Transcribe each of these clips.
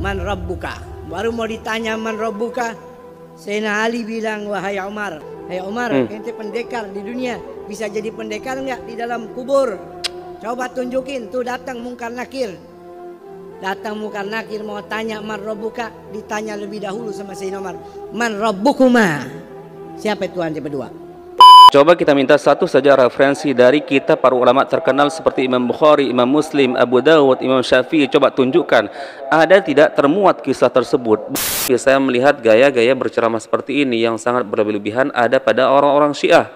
man rabbuka. Baru mau ditanya man rabbuka, Sayyidina Ali bilang, wahai Umar, Hai Omar, Umar, hmm. ente pendekar di dunia, bisa jadi pendekar nggak di dalam kubur? Coba tunjukin, tuh datang mungkar nakir. Datang mungkar nakir mau tanya man rabbuka, ditanya lebih dahulu sama Sayyidina Umar. Man rabbukuma. Siapa itu anda berdua? Coba kita minta satu saja referensi dari kita para ulama terkenal seperti Imam Bukhari, Imam Muslim, Abu Dawud, Imam Syafi'i. Coba tunjukkan, ada tidak termuat kisah tersebut. Saya melihat gaya-gaya berceramah seperti ini yang sangat berlebihan ada pada orang-orang Syiah.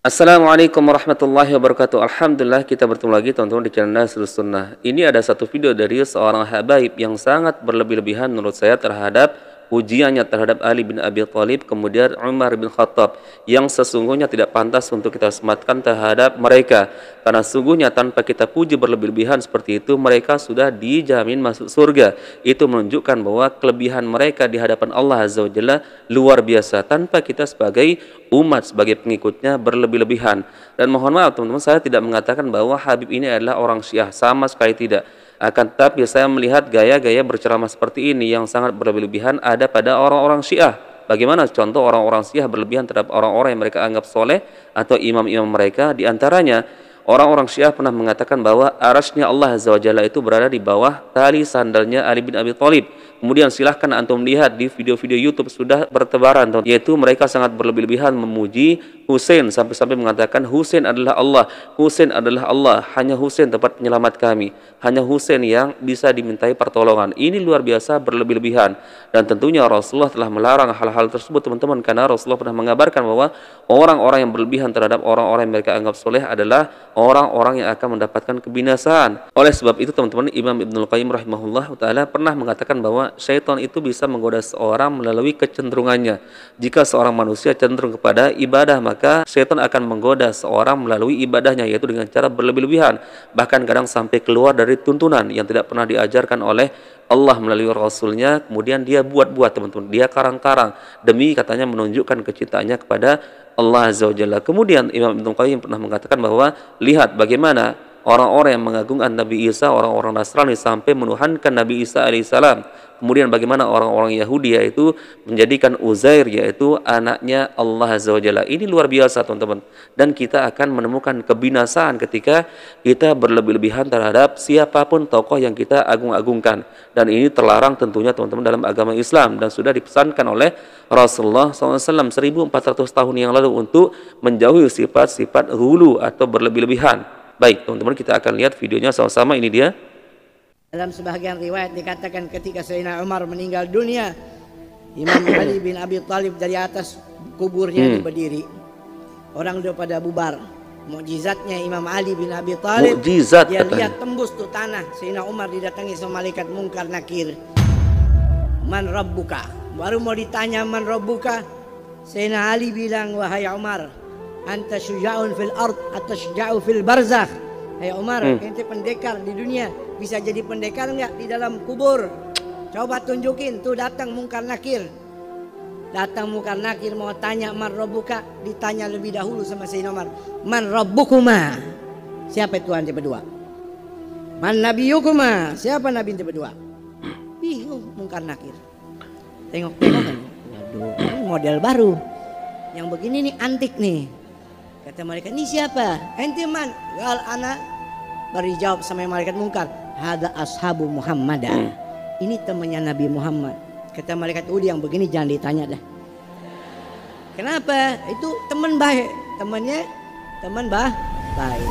Assalamualaikum warahmatullahi wabarakatuh Alhamdulillah kita bertemu lagi teman-teman di channel Nasrul Sunnah Ini ada satu video dari seorang habaib yang sangat berlebih-lebihan menurut saya terhadap ujiannya terhadap Ali bin Abi Thalib kemudian Umar bin Khattab yang sesungguhnya tidak pantas untuk kita sematkan terhadap mereka karena sungguhnya tanpa kita puji berlebih-lebihan seperti itu mereka sudah dijamin masuk surga itu menunjukkan bahwa kelebihan mereka di hadapan Allah Azza wa Jalla luar biasa tanpa kita sebagai umat sebagai pengikutnya berlebih-lebihan dan mohon maaf teman-teman saya tidak mengatakan bahwa Habib ini adalah orang Syiah sama sekali tidak akan tetapi saya melihat gaya-gaya berceramah seperti ini yang sangat berlebihan ada pada orang-orang Syiah. Bagaimana contoh orang-orang Syiah berlebihan terhadap orang-orang yang mereka anggap soleh atau imam-imam mereka di antaranya orang-orang Syiah pernah mengatakan bahwa arasnya Allah Azza wa Jalla itu berada di bawah tali sandalnya Ali bin Abi Thalib. Kemudian silahkan antum lihat di video-video YouTube sudah bertebaran yaitu mereka sangat berlebihan memuji Husain sampai-sampai mengatakan Husain adalah Allah, Husain adalah Allah, hanya Husain tempat penyelamat kami, hanya Husain yang bisa dimintai pertolongan. Ini luar biasa berlebih-lebihan dan tentunya Rasulullah telah melarang hal-hal tersebut teman-teman karena Rasulullah pernah mengabarkan bahwa orang-orang yang berlebihan terhadap orang-orang yang mereka anggap soleh adalah orang-orang yang akan mendapatkan kebinasaan. Oleh sebab itu teman-teman Imam Ibnul Qayyim rahimahullah taala pernah mengatakan bahwa syaitan itu bisa menggoda seorang melalui kecenderungannya. Jika seorang manusia cenderung kepada ibadah maka maka setan akan menggoda seorang melalui ibadahnya yaitu dengan cara berlebih-lebihan bahkan kadang sampai keluar dari tuntunan yang tidak pernah diajarkan oleh Allah melalui Rasulnya kemudian dia buat-buat teman-teman dia karang-karang demi katanya menunjukkan kecintaannya kepada Allah Azza wa Jalla kemudian Imam Ibn Qayyim pernah mengatakan bahwa lihat bagaimana orang-orang yang mengagungkan Nabi Isa, orang-orang Nasrani sampai menuhankan Nabi Isa alaihissalam. Kemudian bagaimana orang-orang Yahudi yaitu menjadikan Uzair yaitu anaknya Allah Azza wa Jalla. Ini luar biasa teman-teman. Dan kita akan menemukan kebinasaan ketika kita berlebih-lebihan terhadap siapapun tokoh yang kita agung-agungkan. Dan ini terlarang tentunya teman-teman dalam agama Islam dan sudah dipesankan oleh Rasulullah SAW 1400 tahun yang lalu untuk menjauhi sifat-sifat hulu atau berlebih-lebihan Baik, teman-teman kita akan lihat videonya sama-sama ini dia. Dalam sebagian riwayat dikatakan ketika Sayyidina Umar meninggal dunia, Imam Ali bin Abi Thalib dari atas kuburnya hmm. berdiri. Orang itu pada bubar. Mukjizatnya Imam Ali bin Abi Thalib. Mukjizat dia lihat tembus tuh tanah. Sayyidina Umar didatangi sama malaikat mungkar nakir. Man rabbuka. Baru mau ditanya man rabbuka. Sayyidina Ali bilang wahai Umar, anta syuja'un fil ard atau syuja'u fil barzakh Hei Umar, hmm. ente pendekar di dunia bisa jadi pendekar nggak di dalam kubur? Coba tunjukin tuh datang mungkar nakir. Datang mungkar nakir mau tanya man Robuka? ditanya lebih dahulu sama si Umar. Man robbukuma? Siapa Tuhan yang berdua? Man nabiyukuma? Siapa nabi yang berdua? Bingung mungkar nakir. Tengok-tengok kan. Waduh, model baru. Yang begini nih antik nih Kata malaikat, ini siapa? Ente man? Gal anak. beri jawab sama malaikat mungkar. Hada ashabu Muhammad. Hmm. Ini temannya Nabi Muhammad. Kata malaikat, udi oh, yang begini jangan ditanya dah. Kenapa? Itu teman baik. Temannya teman bah baik.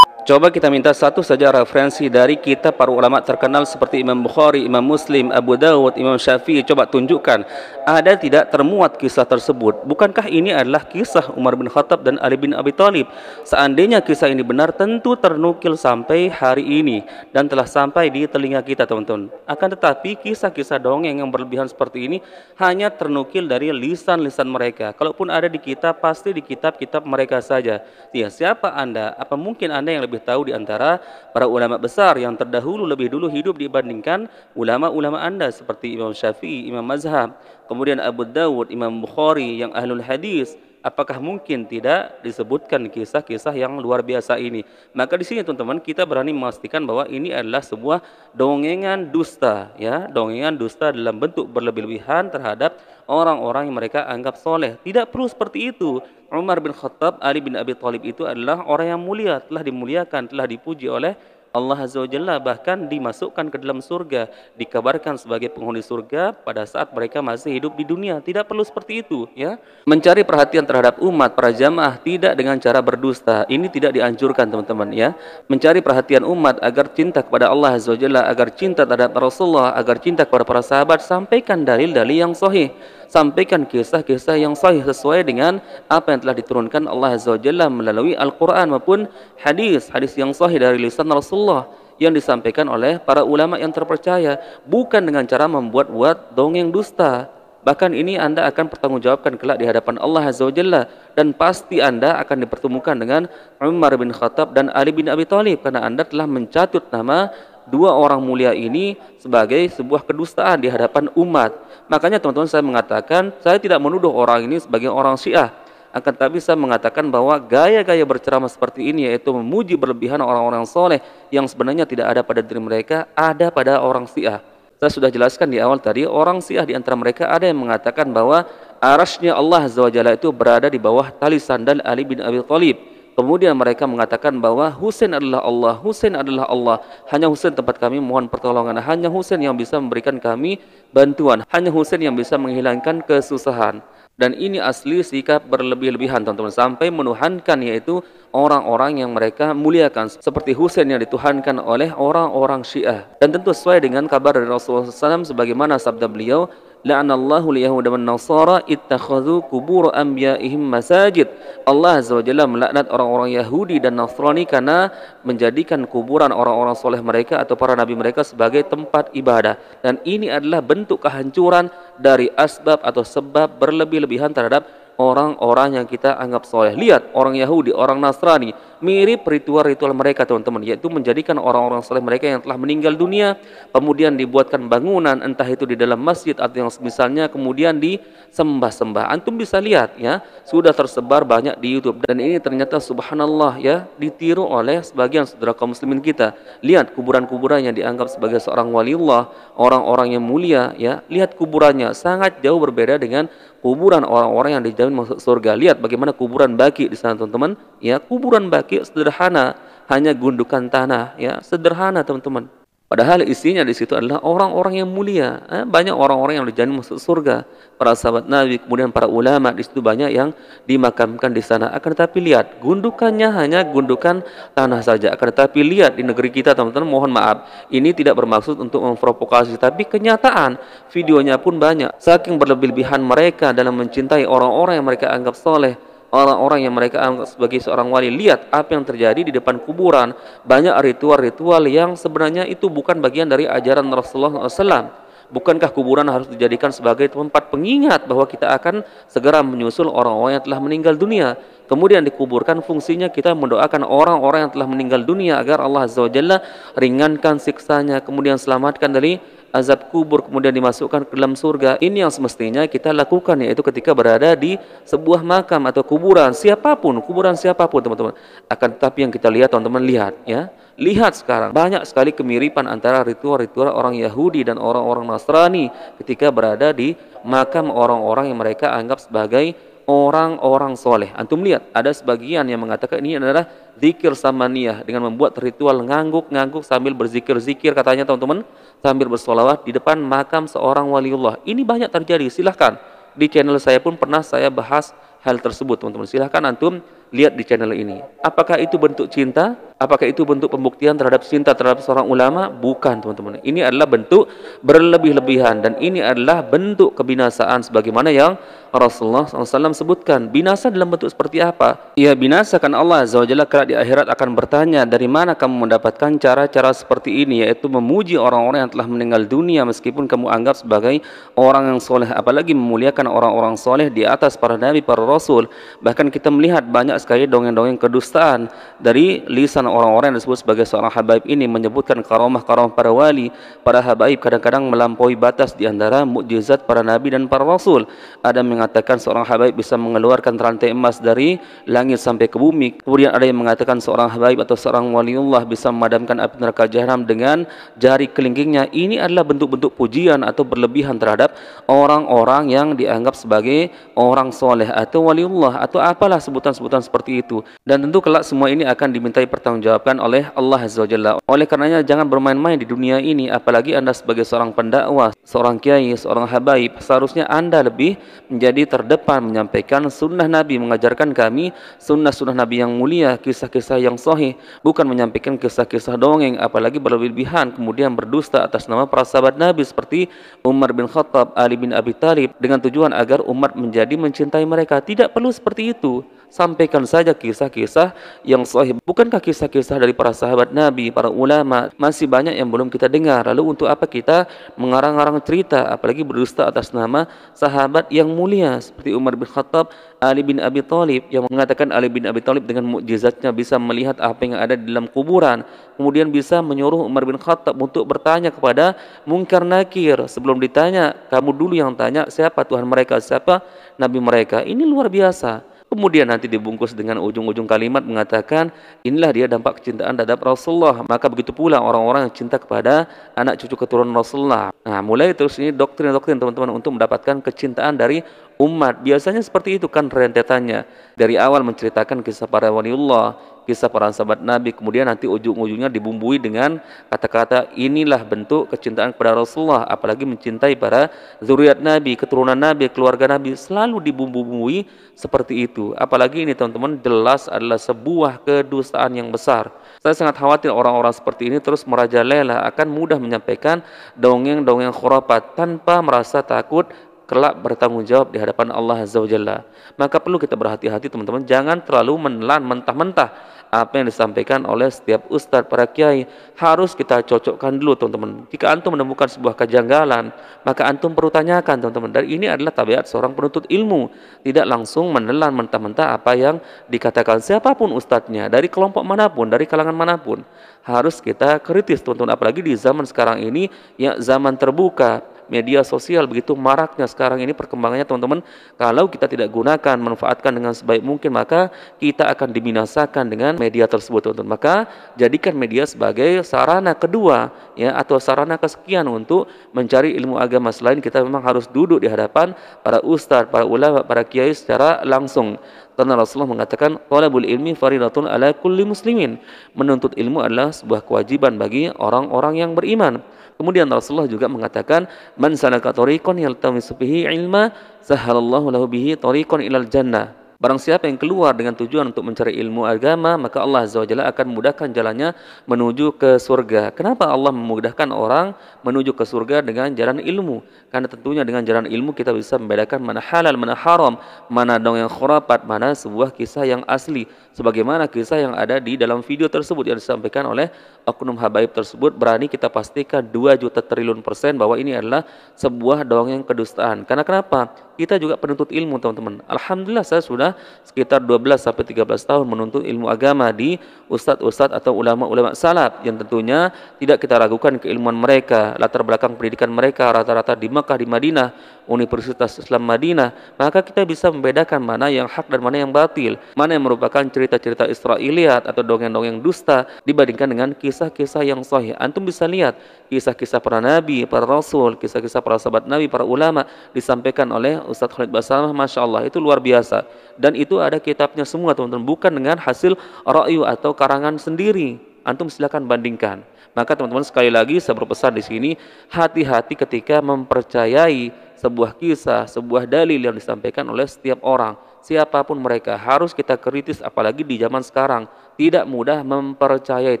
Coba kita minta satu saja referensi dari kitab para ulama terkenal seperti Imam Bukhari, Imam Muslim, Abu Dawud, Imam Syafi'i. Coba tunjukkan. Ada tidak termuat kisah tersebut? Bukankah ini adalah kisah Umar bin Khattab dan Ali bin Abi Thalib? Seandainya kisah ini benar, tentu ternukil sampai hari ini dan telah sampai di telinga kita, teman-teman. Akan tetapi kisah-kisah dongeng yang berlebihan seperti ini hanya ternukil dari lisan-lisan mereka. Kalaupun ada di kitab, pasti di kitab-kitab mereka saja. Ya, siapa Anda? Apa mungkin Anda yang lebih tahu di antara para ulama besar yang terdahulu lebih dulu hidup dibandingkan ulama-ulama anda seperti Imam Syafi'i, Imam Mazhab, kemudian Abu Dawud, Imam Bukhari yang ahlul hadis, apakah mungkin tidak disebutkan kisah-kisah yang luar biasa ini? Maka di sini teman-teman kita berani memastikan bahwa ini adalah sebuah dongengan dusta, ya, dongengan dusta dalam bentuk berlebih-lebihan terhadap orang-orang yang mereka anggap soleh. Tidak perlu seperti itu. Umar bin Khattab, Ali bin Abi Thalib itu adalah orang yang mulia, telah dimuliakan, telah dipuji oleh Allah Azza wa Jalla bahkan dimasukkan ke dalam surga, dikabarkan sebagai penghuni surga pada saat mereka masih hidup di dunia. Tidak perlu seperti itu, ya. Mencari perhatian terhadap umat para jamaah tidak dengan cara berdusta. Ini tidak dianjurkan, teman-teman, ya. Mencari perhatian umat agar cinta kepada Allah Azza wa Jalla, agar cinta terhadap Rasulullah, agar cinta kepada para sahabat, sampaikan dalil-dalil yang sahih sampaikan kisah-kisah yang sahih sesuai dengan apa yang telah diturunkan Allah Azza wa Jalla melalui Al-Quran maupun hadis, hadis yang sahih dari lisan Rasulullah yang disampaikan oleh para ulama yang terpercaya, bukan dengan cara membuat-buat dongeng dusta. Bahkan ini Anda akan pertanggungjawabkan kelak di hadapan Allah Azza wa Jalla dan pasti Anda akan dipertemukan dengan Umar bin Khattab dan Ali bin Abi Thalib karena Anda telah mencatut nama dua orang mulia ini sebagai sebuah kedustaan di hadapan umat. Makanya teman-teman saya mengatakan, saya tidak menuduh orang ini sebagai orang Syiah. Akan tapi saya mengatakan bahwa gaya-gaya berceramah seperti ini yaitu memuji berlebihan orang-orang soleh yang sebenarnya tidak ada pada diri mereka, ada pada orang Syiah. Saya sudah jelaskan di awal tadi, orang Syiah di antara mereka ada yang mengatakan bahwa arasnya Allah Azza itu berada di bawah tali sandal Ali bin Abi Thalib Kemudian mereka mengatakan bahwa Husain adalah Allah, Husain adalah Allah. Hanya Husain tempat kami mohon pertolongan. Hanya Husain yang bisa memberikan kami bantuan. Hanya Husain yang bisa menghilangkan kesusahan. Dan ini asli sikap berlebih-lebihan teman-teman sampai menuhankan yaitu orang-orang yang mereka muliakan seperti Husain yang dituhankan oleh orang-orang Syiah. Dan tentu sesuai dengan kabar dari Rasulullah SAW sebagaimana sabda beliau la'anallahu liyahud wan nasara ittakhadhu qubur anbiya'ihim masajid. Allah Azza wa Jalla melaknat orang-orang Yahudi dan Nasrani karena menjadikan kuburan orang-orang soleh mereka atau para nabi mereka sebagai tempat ibadah. Dan ini adalah bentuk kehancuran dari asbab atau sebab berlebih-lebihan terhadap orang-orang yang kita anggap soleh. Lihat orang Yahudi, orang Nasrani, mirip ritual-ritual mereka teman-teman yaitu menjadikan orang-orang saleh mereka yang telah meninggal dunia kemudian dibuatkan bangunan entah itu di dalam masjid atau yang misalnya kemudian disembah-sembah antum bisa lihat ya sudah tersebar banyak di YouTube dan ini ternyata subhanallah ya ditiru oleh sebagian saudara kaum muslimin kita lihat kuburan-kuburan yang dianggap sebagai seorang waliullah orang-orang yang mulia ya lihat kuburannya sangat jauh berbeda dengan kuburan orang-orang yang dijamin masuk surga lihat bagaimana kuburan baki di sana teman-teman ya kuburan baki sederhana, hanya gundukan tanah, ya sederhana teman-teman. Padahal isinya di situ adalah orang-orang yang mulia. Eh, banyak orang-orang yang dijamin masuk surga. Para sahabat Nabi, kemudian para ulama di situ banyak yang dimakamkan di sana. Akan tetapi lihat, gundukannya hanya gundukan tanah saja. Akan tetapi lihat di negeri kita teman-teman, mohon maaf, ini tidak bermaksud untuk memprovokasi, tapi kenyataan videonya pun banyak. Saking berlebih-lebihan mereka dalam mencintai orang-orang yang mereka anggap soleh, orang-orang yang mereka anggap sebagai seorang wali lihat apa yang terjadi di depan kuburan banyak ritual-ritual yang sebenarnya itu bukan bagian dari ajaran Rasulullah SAW bukankah kuburan harus dijadikan sebagai tempat pengingat bahwa kita akan segera menyusul orang-orang yang telah meninggal dunia kemudian dikuburkan fungsinya kita mendoakan orang-orang yang telah meninggal dunia agar Allah Azza wa Jalla ringankan siksanya kemudian selamatkan dari azab kubur kemudian dimasukkan ke dalam surga. Ini yang semestinya kita lakukan yaitu ketika berada di sebuah makam atau kuburan siapapun, kuburan siapapun teman-teman. Akan tetapi yang kita lihat teman-teman lihat ya. Lihat sekarang banyak sekali kemiripan antara ritual-ritual orang Yahudi dan orang-orang Nasrani ketika berada di makam orang-orang yang mereka anggap sebagai orang-orang soleh. Antum lihat, ada sebagian yang mengatakan ini adalah zikir samaniyah dengan membuat ritual ngangguk-ngangguk sambil berzikir-zikir katanya teman-teman, sambil bersolawat di depan makam seorang waliullah. Ini banyak terjadi, silahkan. Di channel saya pun pernah saya bahas hal tersebut teman-teman. Silahkan antum lihat di channel ini. Apakah itu bentuk cinta? Apakah itu bentuk pembuktian terhadap cinta terhadap seorang ulama? Bukan, teman-teman. Ini adalah bentuk berlebih-lebihan dan ini adalah bentuk kebinasaan sebagaimana yang Rasulullah SAW sebutkan. Binasa dalam bentuk seperti apa? Ya, binasa kan Allah Azza wa Jalla di akhirat akan bertanya, dari mana kamu mendapatkan cara-cara seperti ini? Yaitu memuji orang-orang yang telah meninggal dunia meskipun kamu anggap sebagai orang yang soleh. Apalagi memuliakan orang-orang soleh di atas para nabi, para rasul. Bahkan kita melihat banyak sekali dongeng-dongeng kedustaan dari lisan orang-orang yang disebut sebagai seorang habaib ini menyebutkan karomah-karomah para wali, para habaib kadang-kadang melampaui batas di antara mukjizat para nabi dan para rasul. Ada yang mengatakan seorang habaib bisa mengeluarkan rantai emas dari langit sampai ke bumi. Kemudian ada yang mengatakan seorang habaib atau seorang waliullah bisa memadamkan api neraka jahanam dengan jari kelingkingnya. Ini adalah bentuk-bentuk pujian atau berlebihan terhadap orang-orang yang dianggap sebagai orang soleh atau waliullah atau apalah sebutan-sebutan seperti itu. Dan tentu kelak semua ini akan dimintai pertanggungjawabkan oleh Allah Azza Jalla. Oleh karenanya jangan bermain-main di dunia ini, apalagi Anda sebagai seorang pendakwah, seorang kiai, seorang habaib, seharusnya Anda lebih menjadi terdepan menyampaikan sunnah Nabi, mengajarkan kami sunnah-sunnah Nabi yang mulia, kisah-kisah yang sahih, bukan menyampaikan kisah-kisah dongeng, apalagi berlebihan kemudian berdusta atas nama para sahabat Nabi seperti Umar bin Khattab, Ali bin Abi Talib dengan tujuan agar umat menjadi mencintai mereka. Tidak perlu seperti itu sampaikan saja kisah-kisah yang sahih. Bukankah kisah-kisah dari para sahabat Nabi, para ulama masih banyak yang belum kita dengar? Lalu untuk apa kita mengarang-arang cerita apalagi berdusta atas nama sahabat yang mulia seperti Umar bin Khattab, Ali bin Abi Thalib yang mengatakan Ali bin Abi Thalib dengan mukjizatnya bisa melihat apa yang ada di dalam kuburan, kemudian bisa menyuruh Umar bin Khattab untuk bertanya kepada mungkar nakir sebelum ditanya kamu dulu yang tanya siapa Tuhan mereka, siapa nabi mereka. Ini luar biasa. Kemudian nanti dibungkus dengan ujung-ujung kalimat mengatakan inilah dia dampak kecintaan terhadap Rasulullah. Maka begitu pula orang-orang yang cinta kepada anak cucu keturunan Rasulullah. Nah, mulai terus ini doktrin-doktrin teman-teman untuk mendapatkan kecintaan dari umat. Biasanya seperti itu kan rentetannya. Dari awal menceritakan kisah para waliullah, kisah para sahabat Nabi kemudian nanti ujung-ujungnya dibumbui dengan kata-kata inilah bentuk kecintaan kepada Rasulullah apalagi mencintai para zuriat Nabi, keturunan Nabi, keluarga Nabi selalu dibumbui seperti itu. Apalagi ini teman-teman jelas adalah sebuah kedustaan yang besar. Saya sangat khawatir orang-orang seperti ini terus merajalela akan mudah menyampaikan dongeng-dongeng khurafat tanpa merasa takut kelak bertanggung jawab di hadapan Allah Azza wa Jalla. Maka perlu kita berhati-hati teman-teman, jangan terlalu menelan mentah-mentah apa yang disampaikan oleh setiap ustadz para kiai harus kita cocokkan dulu teman-teman. Jika antum menemukan sebuah kejanggalan, maka antum perlu tanyakan teman-teman. Dan ini adalah tabiat seorang penuntut ilmu, tidak langsung menelan mentah-mentah apa yang dikatakan siapapun ustadznya dari kelompok manapun, dari kalangan manapun. Harus kita kritis teman-teman, apalagi di zaman sekarang ini yang zaman terbuka media sosial begitu maraknya sekarang ini perkembangannya teman-teman kalau kita tidak gunakan manfaatkan dengan sebaik mungkin maka kita akan diminasakan dengan media tersebut teman-teman maka jadikan media sebagai sarana kedua ya atau sarana kesekian untuk mencari ilmu agama selain kita memang harus duduk di hadapan para ustadz para ulama para kiai secara langsung karena Rasulullah mengatakan talabul ilmi faridatun ala kulli muslimin menuntut ilmu adalah sebuah kewajiban bagi orang-orang yang beriman Kemudian Rasulullah juga mengatakan, "Man sanaka tariqan yaltamisu fihi ilma, sahalallahu lahu bihi tariqan ilal jannah." Barang siapa yang keluar dengan tujuan untuk mencari ilmu agama, maka Allah Azza wa Jalla akan memudahkan jalannya menuju ke surga. Kenapa Allah memudahkan orang menuju ke surga dengan jalan ilmu? Karena tentunya dengan jalan ilmu kita bisa membedakan mana halal, mana haram, mana dong yang khurafat, mana sebuah kisah yang asli. Sebagaimana kisah yang ada di dalam video tersebut yang disampaikan oleh oknum habaib tersebut, berani kita pastikan 2 juta triliun persen bahwa ini adalah sebuah dongeng kedustaan. Karena kenapa? Kita juga penuntut ilmu, teman-teman. Alhamdulillah saya sudah sekitar 12 sampai 13 tahun menuntut ilmu agama di ustadz-ustadz atau ulama-ulama salaf yang tentunya tidak kita ragukan keilmuan mereka, latar belakang pendidikan mereka rata-rata di Mekah, di Madinah, Universitas Islam Madinah. Maka kita bisa membedakan mana yang hak dan mana yang batil, mana yang merupakan cerita-cerita Israiliyat atau dongeng-dongeng dusta dibandingkan dengan kisah-kisah yang sahih. Antum bisa lihat kisah-kisah para nabi, para rasul, kisah-kisah para sahabat nabi, para ulama disampaikan oleh Ustadz Khalid Basalamah, Masya Allah, itu luar biasa. Dan itu ada kitabnya semua teman-teman, bukan dengan hasil ra'yu atau karangan sendiri. Antum silahkan bandingkan. Maka teman-teman sekali lagi saya berpesan di sini, hati-hati ketika mempercayai sebuah kisah, sebuah dalil yang disampaikan oleh setiap orang siapapun mereka harus kita kritis apalagi di zaman sekarang tidak mudah mempercayai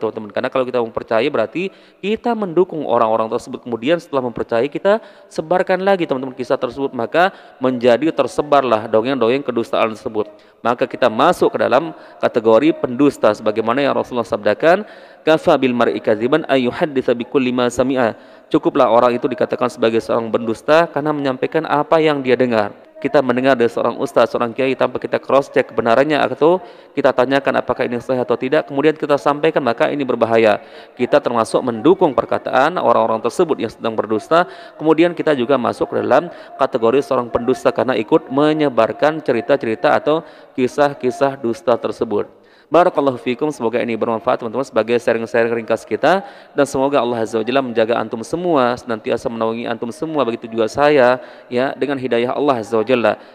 teman-teman karena kalau kita mempercayai berarti kita mendukung orang-orang tersebut kemudian setelah mempercayai kita sebarkan lagi teman-teman kisah tersebut maka menjadi tersebarlah dongeng-dongeng kedustaan tersebut maka kita masuk ke dalam kategori pendusta sebagaimana yang Rasulullah sabdakan kafa bil mar'i kadziban ayyuhaddisa bikulli ma sami'a cukuplah orang itu dikatakan sebagai seorang pendusta karena menyampaikan apa yang dia dengar kita mendengar dari seorang ustaz, seorang kiai tanpa kita cross check kebenarannya atau kita tanyakan apakah ini sahih atau tidak, kemudian kita sampaikan maka ini berbahaya. Kita termasuk mendukung perkataan orang-orang tersebut yang sedang berdusta, kemudian kita juga masuk ke dalam kategori seorang pendusta karena ikut menyebarkan cerita-cerita atau kisah-kisah dusta tersebut. Barakallahu fikum, semoga ini bermanfaat teman-teman sebagai sharing-sharing ringkas kita dan semoga Allah Azza wa menjaga antum semua, senantiasa menaungi antum semua begitu juga saya ya dengan hidayah Allah Azza wa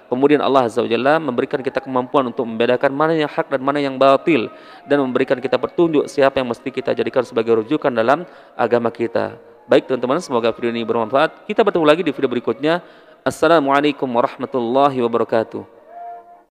Kemudian Allah Azza wa memberikan kita kemampuan untuk membedakan mana yang hak dan mana yang batil dan memberikan kita petunjuk siapa yang mesti kita jadikan sebagai rujukan dalam agama kita. Baik teman-teman, semoga video ini bermanfaat. Kita bertemu lagi di video berikutnya. Assalamualaikum warahmatullahi wabarakatuh.